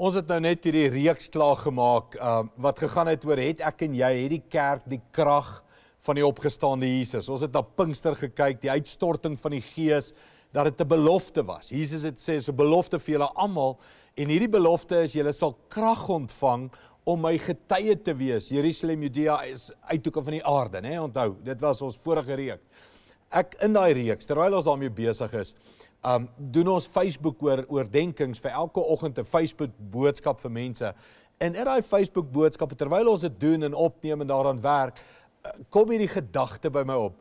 Ons het nou net hierdie reeks klaar gemaak um, wat gegaan het oor het ek en jy het die kerk die krag van die opgestaande Jesus. Ons het na Pinkster gekyk, die uitstorting van die Gees dat dit 'n belofte was. Jesus het sê dit is 'n belofte vir julle almal en hierdie belofte is julle sal krag ontvang om my getuie te wees. Jerusalem Judea is uithoeke van die aarde, né? Onthou, dit was ons vorige reeks. Ek in daai reeks terwyl ons daarmee besig is um doen ons Facebook oor oordenkings vir elke oggend 'n Facebook boodskap vir mense. En in daai Facebook boodskappe terwyl ons dit doen en opneem en daaraan werk, eh, kom hierdie gedagte by my op.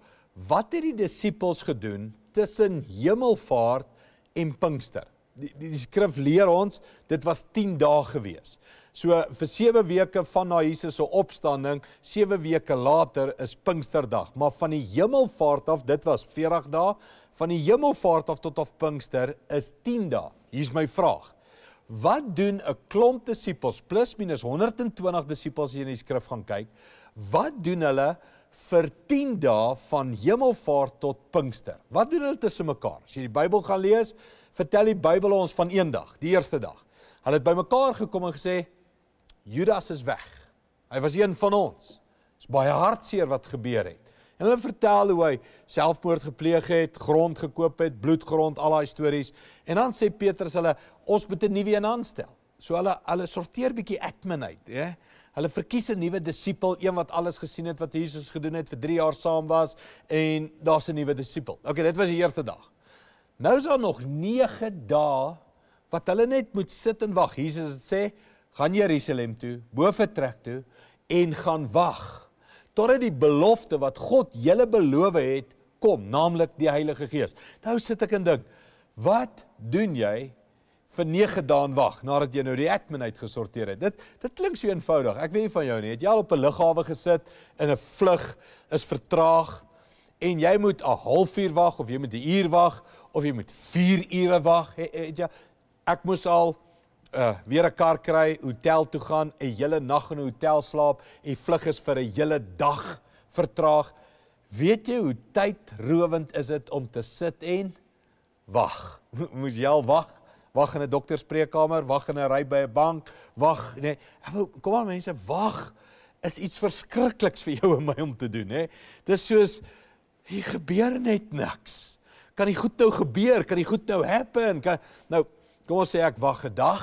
Wat het die disippels gedoen tussen Hemelvaart en Pinkster? Die, die, die skrif leer ons dit was 10 dae gewees. So vir 7 weke van na Jesus se opstanding, 7 weke later is Pinksterdag, maar van die Hemelvaart af dit was 40 dae, van die hemelvaart af tot af Pinkster is 10 dae. Hier's my vraag. Wat doen 'n klomp disippels plus minus 120 disippels hier in die skrif gaan kyk? Wat doen hulle vir 10 dae van hemelvaart tot Pinkster? Wat doen hulle tussen mekaar? As jy die Bybel gaan lees, vertel die Bybel ons van een dag, die eerste dag. Hulle het bymekaar gekom en gesê Judas is weg. Hy was een van ons. Dit is baie hartseer wat gebeur het. En hulle vertel hoe hy selfmoord gepleeg het, grond gekoop het, bloedgrond, al daai stories. En dan sê Petrus hulle ons moet 'n nuwe een aanstel. So hulle hulle sorteer bietjie admin uit, hè. Yeah? Hulle verkies 'n nuwe disipel, een wat alles gesien het wat Jesus gedoen het vir 3 jaar saam was en daar's 'n nuwe disipel. OK, dit was die eerste dag. Nou is daar nog 9 dae wat hulle net moet sit en wag. Jesus het sê, "Gaan Jerusalem toe, bo vertrek toe en gaan wag." totdat die belofte wat God julle beloof het kom, naamlik die Heilige Gees. Nou sit ek en dink, wat doen jy vir 9 dae en wag nadat jy nou die admin uitgesorteer het? Dit dit klink so eenvoudig. Ek weet nie van jou nie. Het jy al op 'n lughawe gesit in 'n vlug is vertraag en jy moet 'n halfuur wag of jy moet 'n uur wag of jy moet 4 ure wag? Het jy ek moes al uh, weer 'n kar kry, hotel toe gaan, 'n hele nag in 'n hotel slaap en vlug is vir 'n hele dag vertraag. Weet jy hoe tydrowend is dit om te sit en wag? Moes jy al wag? Wag in 'n dokter se spreekkamer, wag in 'n ry by 'n bank, wag, nee. Kom aan mense, wag is iets verskrikliks vir jou en my om te doen, hè. Dis soos hier gebeur net niks. Kan die goed nou gebeur? Kan die goed nou happen? Kan nou Kom ons sê ek wag 'n dag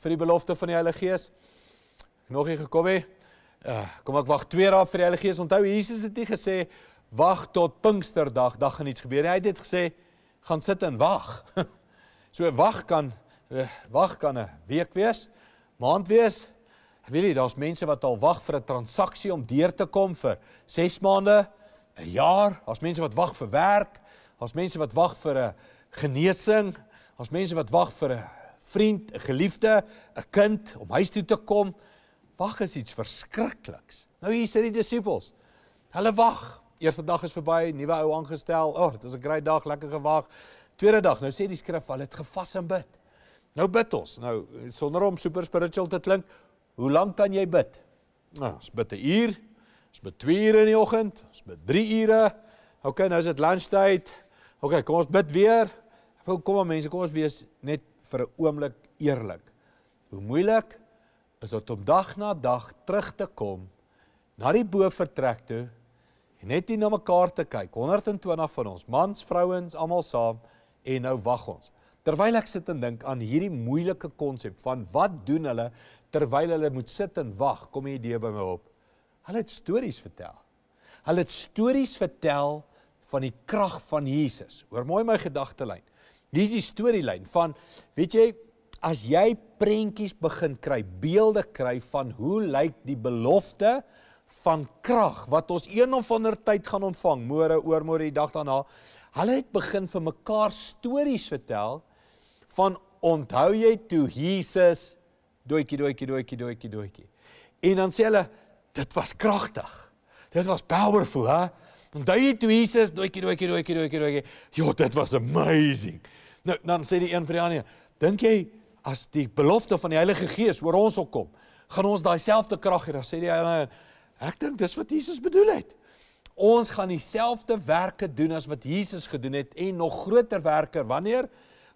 vir die belofte van die Heilige Gees. Nog nie gekom nie. Uh, kom ek wag 2 dae vir die Heilige Gees. Onthou Jesus het nie gesê wag tot Pinksterdag, dan gaan iets gebeur nie. Hy het dit gesê gaan sit en wag. so wag kan eh, wag kan 'n week wees, maand wees. Ek weet nie, daar's mense wat al wag vir 'n transaksie om deur te kom vir 6 maande, 'n jaar. Daar's mense wat wag vir werk, daar's mense wat wag vir 'n genesing, Ons mense wat wag vir 'n vriend, 'n geliefde, 'n kind om huis toe te kom, wag is iets verskrikliks. Nou hier sit die disippels. Hulle wag. Eerste dag is verby, nuwe ou aangestel. O, oh, dit is 'n groot dag, lekker gewag. Tweede dag, nou sê die skrif, hulle het gevas en bid. Nou bid ons. Nou sonder om super spiritual te klink, hoe lank kan jy bid? Nou, ons bid 'n uur. Ons bid 2 ure in die oggend, ons bid 3 ure. Okay, nou is dit lunchtyd. Okay, kom ons bid weer. Hoe kom ons mense, kom ons wees net vir 'n oomblik eerlik. Hoe moeilik is dit om dag na dag terug te kom na die bo vertrek toe en net nie na mekaar te kyk. 120 van ons, mans, vrouens, almal saam en nou wag ons. Terwyl ek sit en dink aan hierdie moeilike konsep van wat doen hulle terwyl hulle moet sit en wag, kom 'n idee by my op. Hulle het stories vertel. Hulle het stories vertel van die krag van Jesus. Hoor mooi my gedagtelyn. Hier is die storielyn van weet jy as jy prentjies begin kry, beelde kry van hoe lyk die belofte van krag wat ons een of ander tyd gaan ontvang, môre, oormôre, die dag daarna. Hulle het begin vir mekaar stories vertel van onthou jy toe Jesus doetjie doetjie doetjie doetjie doetjie. En dan sê hulle dit was kragtig. Dit was powerful, hè? Onthou jy toe Jesus doetjie doetjie doetjie doetjie doetjie. Jo, dit was amazing. Nou dan sê die een vir die ander, dink jy as die belofte van die Heilige Gees oor ons sal kom, gaan ons daai selfde krag hê? Dan sê die ander, ek dink dis wat Jesus bedoel het. Ons gaan dieselfde werke doen as wat Jesus gedoen het en nog groter werke wanneer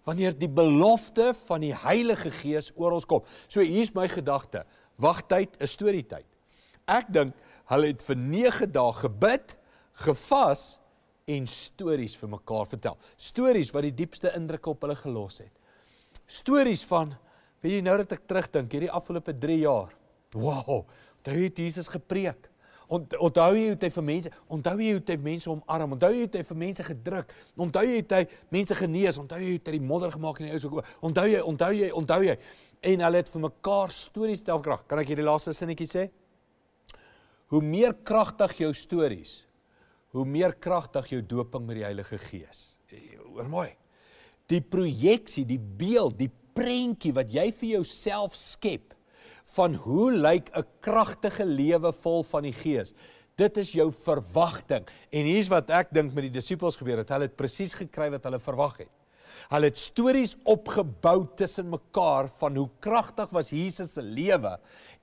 wanneer die belofte van die Heilige Gees oor ons kom. So hier's my gedagte. Wagtyd, 'n storie tyd. Ek dink hulle het vir 9 dae gebid, gevas en stories vir mekaar vertel. Stories wat die diepste indrukke op hulle gelos het. Stories van weet jy nou dat ek terugdink hierdie afgelope 3 jaar. Wow, daar het Jesus gepreek. Onthou jy hoe hy vir mense, onthou jy hoe hy mense omarm, onthou jy hoe hy vir mense gedruk, onthou jy hoe hy mense genees, onthou jy hoe hy die modder gemaak in die ou se. Onthou jy, onthou jy, onthou jy en hulle het vir mekaar stories tel krag. Kan ek hierdie laaste sinnetjie sê? Hoe meer kragtig jou stories, hoe meer kragtig jou doping met die Heilige Gees. Hoor mooi. Die projeksie, die beeld, die prentjie wat jy vir jouself skep van hoe lyk 'n kragtige lewe vol van die Gees. Dit is jou verwagting. En hier's wat ek dink met die disippels gebeur het. Hulle het presies gekry wat hulle verwag het. Hulle het stories opgebou tussen mekaar van hoe kragtig was Jesus se lewe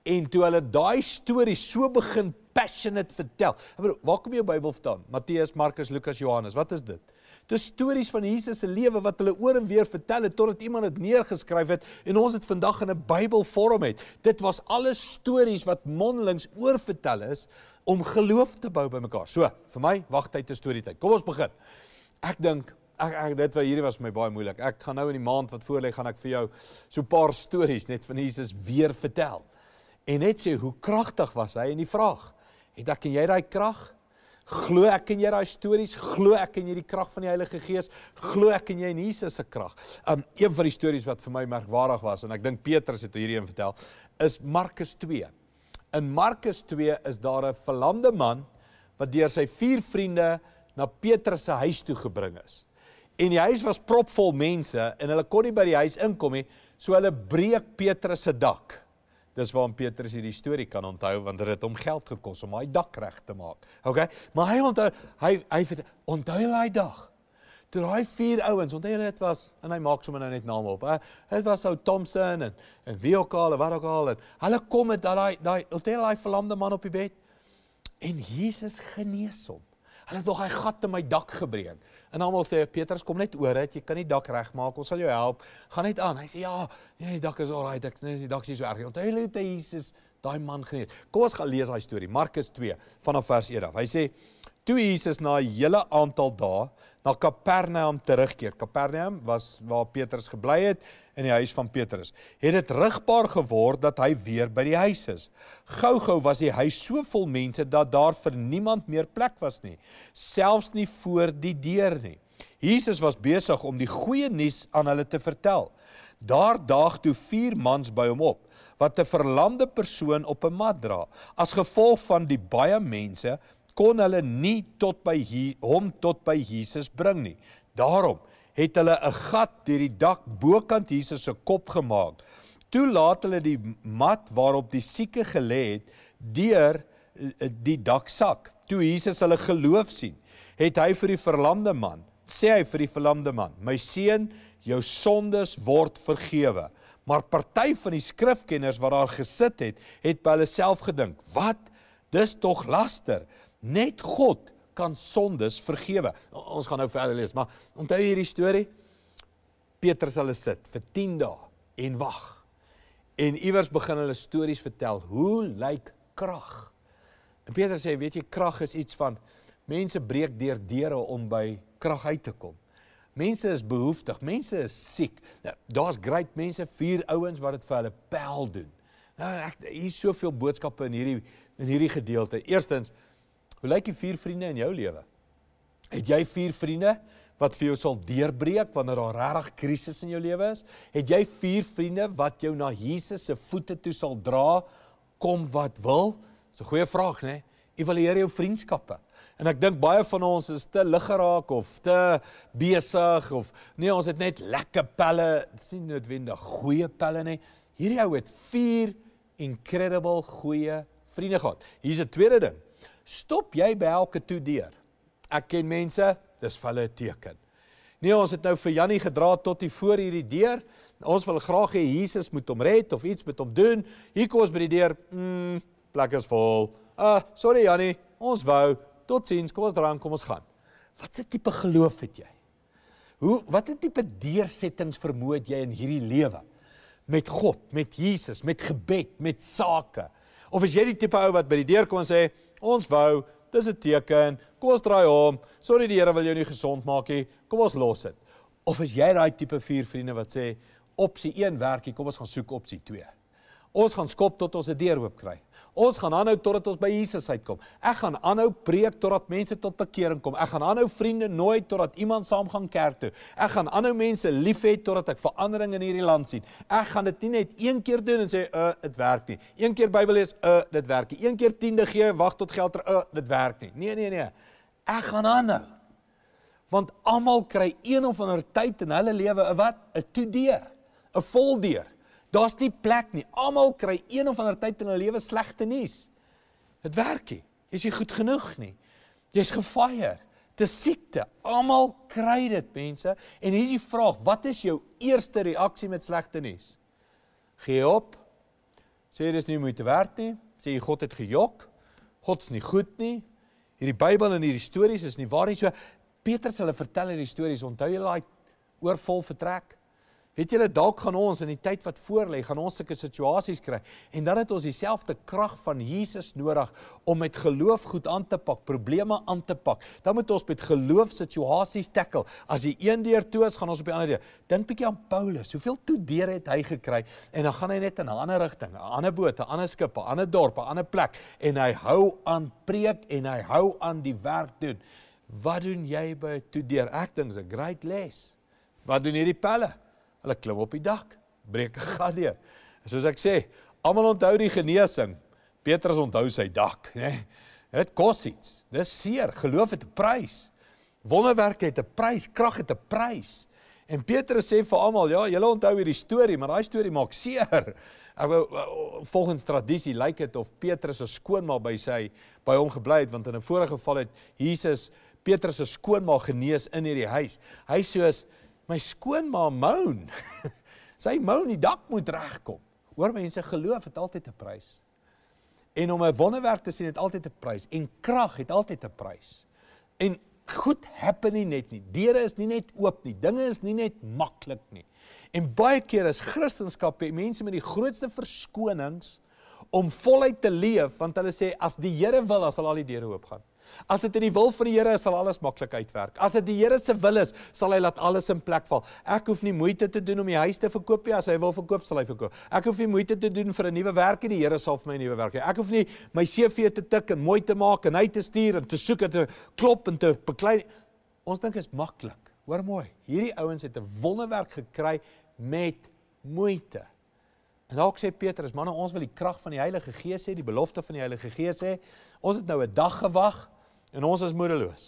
en toe hulle daai stories so begin passionate vertel. Maar waar kom jou Bybel vandaan? Matteus, Markus, Lukas, Johannes. Wat is dit? Dis stories van Jesus se lewe wat hulle oor en weer vertel het totdat iemand dit neergeskryf het en ons dit vandag in 'n Bybelvorm het. Dit was alles stories wat mondelings oorvertel is om geloof te bou by mekaar. So, vir my wagtyd is storie tyd. Kom ons begin. Ek dink ek, ek dit wat hierdie was vir my baie moeilik. Ek gaan nou in die maand wat voor lê gaan ek vir jou so 'n paar stories net van Jesus weer vertel. En net sê hoe kragtig was hy in die vraag. Het ek en jy daai krag? Glo ek in jy daai stories? Glo ek in jy die krag van die Heilige Gees? Glo ek in jy in Jesus se krag? Um een van die stories wat vir my merkwaardig was en ek dink Petrus het hierdie een vertel, is Markus 2. In Markus 2 is daar 'n verlamde man wat deur sy vier vriende na Petrus se huis toe gebring is. En die huis was propvol mense en hulle kon nie by die huis inkom nie, so hulle breek Petrus se dak. Dis waarom Petrus hierdie storie kan onthou want dit het hom geld gekos om daai dak reg te maak. OK? Maar hy onthou hy hy onthou daai dag. Toe daai vier ouens, onthou julle dit was en hy maak sommer nou net name op. Dit was ou Thompson en en wie ook al, wat ook al. Hulle kom met daai daai onthou daai verlamde man op die bed en Jesus genees hom. Hulle het nog hy gat in my dak gebreek. En almal sê Petrus kom net oor dat jy kan die dak regmaak. Ons sal jou help. Gaan net aan. Hy sê ja, nee, die dak is al right. Ek sê nee, die dak is so erg. Onthou hulle het Jesus daai man genees. Kom ons gaan lees daai storie. Markus 2 vanaf vers 1 af. Hy sê toe Jesus na 'n hele aantal dae na Kapernaum terugkeer. Kapernaum was waar Petrus gebly het in die huis van Petrus. Het dit rigbaar geword dat hy weer by die huis is. Gou-gou was die huis so vol mense dat daar vir niemand meer plek was nie, selfs nie voor die deur nie. Jesus was besig om die goeie nuus aan hulle te vertel. Daar daag toe vier mans by hom op wat 'n verlamde persoon op 'n mat dra. As gevolg van die baie mense kon hulle nie tot by hom tot by Jesus bring nie. Daarom het hulle 'n gat deur die dak bokant Jesus se kop gemaak. Toe laat hulle die mat waarop die sieke gelê het deur eh, die dak sak. Toe Jesus hulle geloof sien, het hy vir die verlamde man, sê hy vir die verlamde man: "My seun, jou sondes word vergewe." Maar party van die skrifkenners wat daar gesit het, het by hulle self gedink: "Wat? Dis tog laster. Net God kan sondes vergewe. Ons gaan nou verder lees, maar onthou hierdie storie. Petrus hulle sit vir 10 dae en wag. En iewers begin hulle stories vertel, hoe lyk krag? En Petrus sê, weet jy, krag is iets van mense breek deur deure om by krag uit te kom. Mense is behoeftig, mense is siek. Nou, Daar's groot mense, vier ouens wat dit vir hulle pel doen. Nou ek hier soveel boodskappe in hierdie in hierdie gedeelte. Eerstens, Hoe lyk die vier vriende in jou lewe? Het jy vier vriende wat vir jou sal deurbreek wanneer daar regtig krisis in jou lewe is? Het jy vier vriende wat jou na Jesus se voete toe sal dra kom wat wil? Dis 'n goeie vraag, né? Evalueer jou vriendskappe. En ek dink baie van ons is te lig geraak of te besig of nee, ons het net lekker pelle, sien noodwendig goeie pelle nie. Hierdie ou het vier incredible goeie vriende gehad. Hier's 'n tweede ding stop jy by elke toe deur. Ek ken mense, dis vir hulle 'n teken. Nee, ons het nou vir Jannie gedra tot hier voor hierdie deur. Ons wil graag hê Jesus moet hom red of iets met hom doen. Hier kom ons by die deur. Mm, plek is vol. Uh, sorry Jannie, ons wou totiens, kom ons drank, kom ons gaan. Wat 'n tipe geloof het jy? Hoe wat 'n tipe deursettings vermoë het jy in hierdie lewe? Met God, met Jesus, met gebed, met sake. Of is jy die tipe ou wat by die deur kom en sê, ons wou, dis 'n teken. Kom ons draai hom. Sorry die Here wil jou nie gesond maak nie. Kom ons los dit. Of is jy daai tipe vier vriende wat sê opsie 1 werk nie, kom ons gaan soek opsie 2. Ons gaan skop tot ons 'n deur oop kry. Ons gaan aanhou totdat ons by Jesus uitkom. Ek gaan aanhou preek totdat mense tot bekering kom. Ek gaan aanhou vriende nooi totdat iemand saam gaan kerk toe. Ek gaan aanhou mense lief hê totdat ek verandering in hierdie land sien. Ek gaan dit nie net een keer doen en sê, "Uh, dit werk nie." Een keer Bybel lees, "Uh, dit werk nie." Een keer tiende gee, wag tot geld ter, "Uh, dit werk nie." Nee, nee, nee. Ek gaan aanhou. Want almal kry een of ander tyd in hulle lewe 'n wat? 'n Toe deur. 'n Vol deur. Daar's nie plek nie. Almal kry een of ander tyd in hulle lewe slegte nuus. Dit werk nie. Jy's nie goed genoeg nie. Jy's gefyer. Dis siekte. Almal kry dit, mense. En hier's die vraag, wat is jou eerste reaksie met slegte nuus? Gee op? Sê jy dis nie moeite werd nie? Sê jy God het gejok? God's nie goed nie. Hierdie Bybel en hierdie stories is nie waar nie. So Petrus hulle vertel hierdie stories. Onthou jy daai oorvol vertrek? Weet julle dalk gaan ons in die tyd wat voorlê, gaan ons sulke situasies kry en dan het ons dieselfde krag van Jesus nodig om met geloof goed aan te pak, probleme aan te pak. Dan moet ons met geloof situasies tackle. As jy een deur toe is, gaan ons op die ander deur. Dink bietjie aan Paulus. Hoeveel toe deure het hy gekry en dan gaan hy net in 'n ander rigting, 'n ander boot, 'n ander skip, 'n ander dorp, 'n ander plek en hy hou aan preek en hy hou aan die werk doen. Wat doen jy by toe deur? Ek dink's 'n great les. Wat doen hierdie pelle? Hulle klim op die dak, breek 'n gat deur. En soos ek sê, almal onthou die genesing. Petrus onthou sy dak, né? Nee, dit kos iets. Dis seer, geloof het 'n prys. Wonderwerke het 'n prys, krag het 'n prys. En Petrus sê vir almal, ja, julle onthou hierdie storie, maar daai storie maak seer. Ek wou volgens tradisie lyk dit of Petrus se skoonma by sy by hom gebly het want in 'n vorige geval het Jesus Petrus se skoonma genees in hierdie huis. Hy sê soos my skoonma moan. sy moan die dak moet regkom. Hoor mense, geloof het altyd 'n prys. En om 'n wonderwerk te sien het altyd 'n prys en krag het altyd 'n prys. En goed happen nie net nie. Deure is nie net oop nie. Dinge is nie net maklik nie. En baie keer is Christendom hê mense met die grootste verskonings om voluit te leef want hulle sê as die Here wil, sal al die deure oopgaan. As dit in die wil van die Here is, sal alles maklik uitwerk. As dit die Here se wil is, sal hy laat alles in plek val. Ek hoef nie moeite te doen om die huis te verkoop nie, as hy wil verkoop, sal hy verkoop. Ek hoef nie moeite te doen vir 'n nuwe werk nie, die Here sal vir my 'n nuwe werk gee. Ek hoef nie my CV te tik en mooi te maak en uit te stuur en te soek en te klop en te beklei. Ons dink is maklik. Hoor mooi, hierdie ouens het 'n wonderwerk gekry met moeite. En ook sê Petrus, manne, ons wil die krag van die Heilige Gees hê, die belofte van die Heilige Gees hê. He. Ons het nou 'n dag gewag en ons is moedeloos.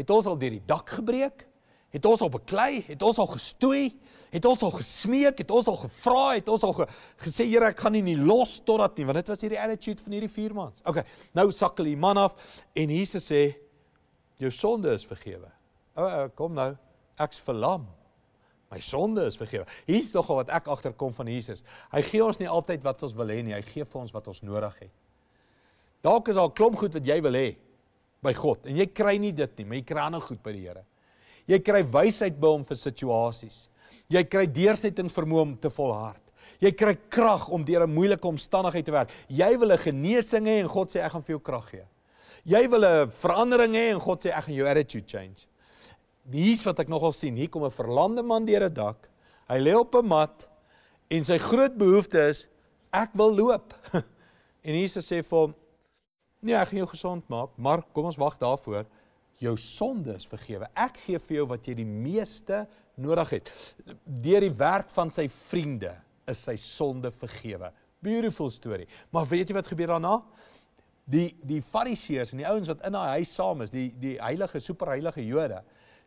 Het ons al deur die dak gebreek? Het ons al beklei? Het ons al gestoei? Het ons al gesmeek? Het ons al gevra? Het ons al ge gesê Here, ek gaan nie nie los totdat nie, want dit was hierdie attitude van hierdie vier maande. Okay, nou sakkel die man af en Jesus sê jou sonde is vergewe. O, oh, kom nou, ek's verlam. My sonde is vergewe. Hier's nog wat ek agterkom van Jesus. Hy gee ons nie altyd wat ons wil hê nie. Hy gee vir ons wat ons nodig het. Dalk is daar 'n klomp goed wat jy wil hê, by God en jy kry nie dit nie, maar jy kry ander nou goed by die Here. Jy kry wysheid by hom vir situasies. Jy kry deursetting vermoë om te volhard. Jy kry krag om deur 'n moeilike omstandigheid te werk. Jy wil 'n genesing hê en God sê ek gaan vir jou krag gee. Jy wil 'n verandering hê en God sê ek gaan jou attitude change. Dis wat ek nogal sien. Hier kom 'n verlamde man deur 'n dak. Hy lê op 'n mat en sy groot behoefte is ek wil loop. en Jesus sê vir hom Nee, ek gaan jou gesond maak, maar kom ons wag daarvoor. Jou sondes vergewe. Ek gee vir jou wat jy die meeste nodig het. Deur die werk van sy vriende is sy sonde vergewe. Beautiful story. Maar weet jy wat gebeur daarna? Die die Fariseërs en die ouens wat in daai huis saam is, die die heilige superheilige Jode,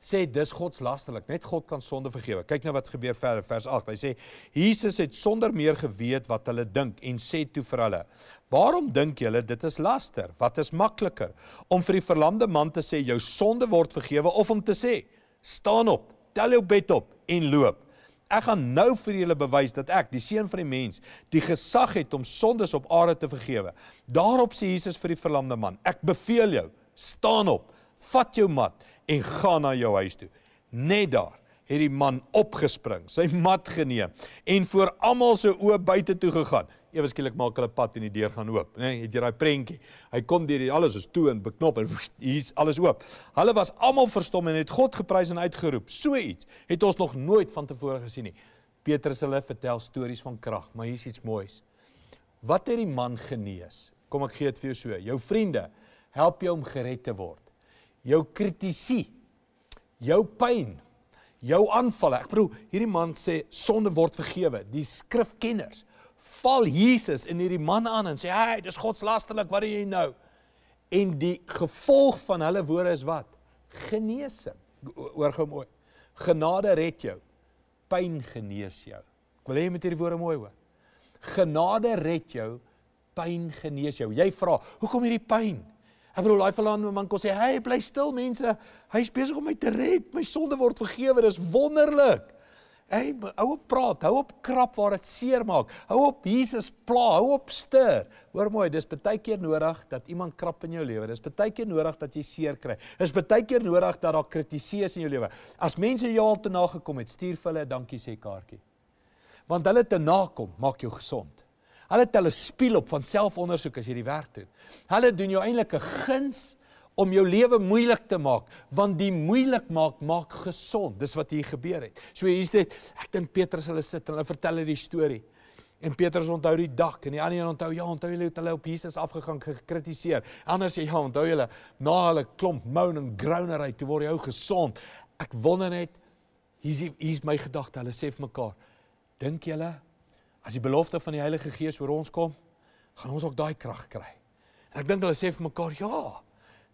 sê dis godslasterlik. Net God kan sonde vergewe. Kyk nou wat gebeur verder vers 8. Hy sê Jesus het sonder meer geweet wat hulle dink en sê toe vir hulle: "Waarom dink julle dit is laster? Wat is makliker om vir die verlamde man te sê jou sonde word vergewe of om te sê: staan op, tel jou bed op en loop?" Ek gaan nou vir julle bewys dat ek, die seun van die mens, die gesag het om sondes op aarde te vergewe. Daarop sê Jesus vir die verlamde man: "Ek beveel jou, staan op." vat jou mat en gaan na jou huis toe. Net daar het die man opgespring, sy mat geneem en voor almal se oë buite toe gegaan. Ewe skielik maak hulle pad en die deur gaan oop, né? Nee, het jy daai prentjie? Hy kom deur, alles is toe en beknop en hier's alles oop. Hulle was almal verstom en het God geprys en uitgeroep. So iets het ons nog nooit vantevore gesien nie. Petrus hulle vertel stories van krag, maar hier's iets moois. Wat het die man genees? Kom ek gee dit vir jou so. Jou vriende help jou om gered te word jou kritisie, jou pyn, jou aanvalle. Ek bedoel, hierdie man sê sonde word vergewe. Die skrifkenners val Jesus in hierdie man aan en sê, "Hé, hey, dis godslasterlik. Wat doen jy nou?" En die gevolg van hulle woorde is wat? Genesing. Oorgehou mooi. Genade red jou. Pyn genees jou. Ek wil hê jy moet hierdie woorde mooi hoor. Genade red jou. Pyn genees jou. Jy vra, "Hoekom hierdie pyn?" Ek bedoel daai verlaande man kon sê, "Hey, bly stil mense. Hy's besig om my te red. My sonde word vergewe. Dis wonderlik." Hey, hou op praat. Hou op krap waar dit seer maak. Hou op Jesus pla. Hou op stir. Hoor mooi, dis baie keer nodig dat iemand krap in jou lewe. Dis baie keer nodig dat jy seer kry. Dis baie keer nodig dat daar kritiseer is in jou lewe. As mense jou al te nagekom het, stuur vir hulle 'n dankie sê kaartjie. Want hulle te nagekom maak jou gesond. Hulle tel 'n spieël op van selfondersoek as jy die werk doen. Hulle doen jou eintlik 'n guns om jou lewe moeilik te maak, want die moeilik maak maak gesond. Dis wat hier gebeur het. So hier's dit. Ek dink Petrus hulle sit en hulle vertel hulle die storie. En Petrus onthou die dak en die ander een onthou ja, onthou hulle het hulle op Jesus afgegaan gekritiseer. Anders jy ja, onthou hulle na hulle klomp moan en groanery toe word jou gesond. Ek wonder net hier's hier's my gedagte. Hulle sê vir mekaar, dink julle as die belofte van die Heilige Gees oor ons kom, gaan ons ook daai krag kry. En ek dink hulle sê vir mekaar, ja.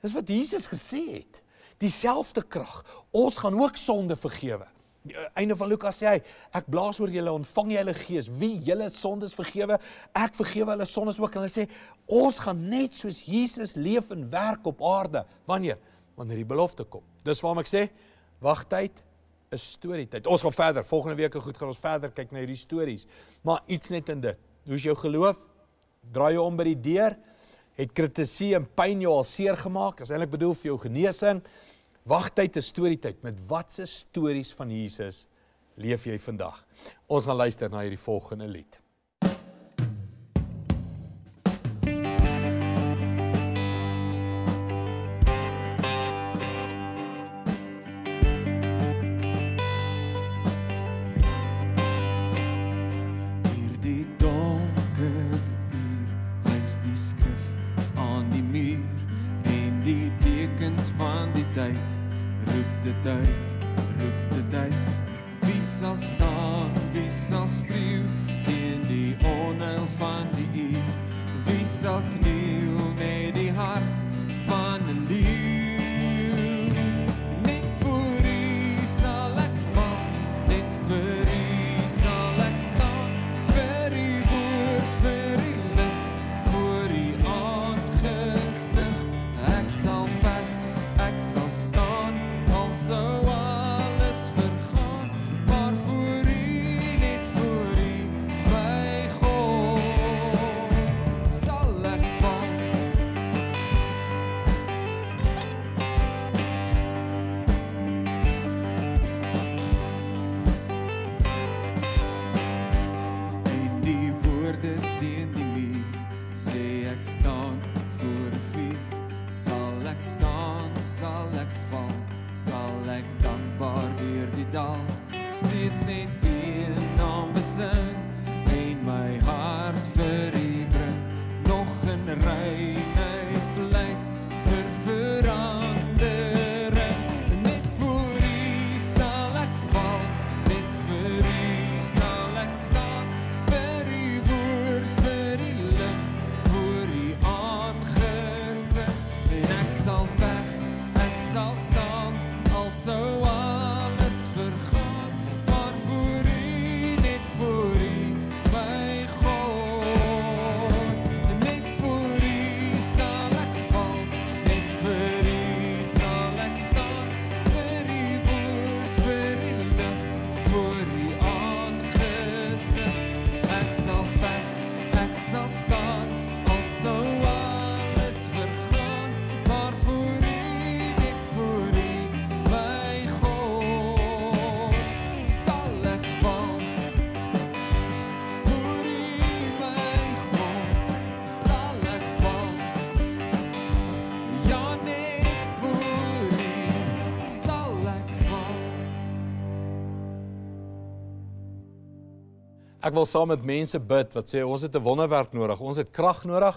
Dis wat Jesus gesê het. Dieselfde krag. Ons gaan ook sonde vergewe. Eh, einde van Lukas sê hy, ek blaas oor julle, ontvang julle Gees, wie julle sondes vergewe, ek vergewe hulle sondes ook. En hulle sê, ons gaan net soos Jesus leef en werk op aarde. Wanneer? Wanneer die belofte kom. Dis waarom ek sê, wagtyd 'n storietyd. Ons gaan verder. Volgende week gaan goed gaan ons verder kyk na hierdie stories. Maar iets net in dit. Hoe's jou geloof? Draai jy om by die deur? Het kritiseer en pyn jou al seer gemaak? Is eintlik bedoel vir jou genesing? Wagtyd is storietyd. Met watse stories van Jesus leef jy vandag? Ons gaan luister na hierdie volgende lied. ek wil saam met mense bid wat sê ons het 'n wonderwerk nodig, ons het krag nodig,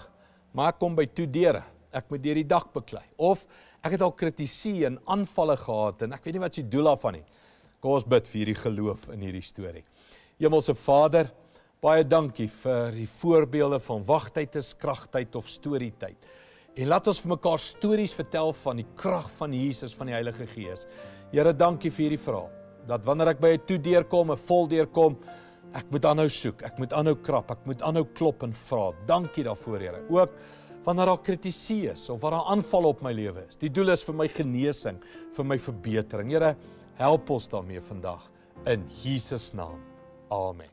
maar ek kom by toe deure. Ek moet deur die dak beklei of ek het al kritisie en aanvalle gehad en ek weet nie wat se doel daarvan nie. Kom ons bid vir hierdie geloof in hierdie storie. Hemelse Vader, baie dankie vir die voorbeelde van wagtyd is kragtyd of storietyd. En laat ons vir mekaar stories vertel van die krag van Jesus van die Heilige Gees. Here, dankie vir hierdie verhaal. Dat wanneer ek by 'n toe deurkom, 'n vol deurkom, Ek moet aanhou soek, ek moet aanhou krap, ek moet aanhou klop en vra. Dankie daarvoor, Here. Ook wanneer daar kritiseer is of wanneer daar aanval op my lewe is. Die doel is vir my genesing, vir my verbetering. Here, help ons daarmee vandag in Jesus naam. Amen.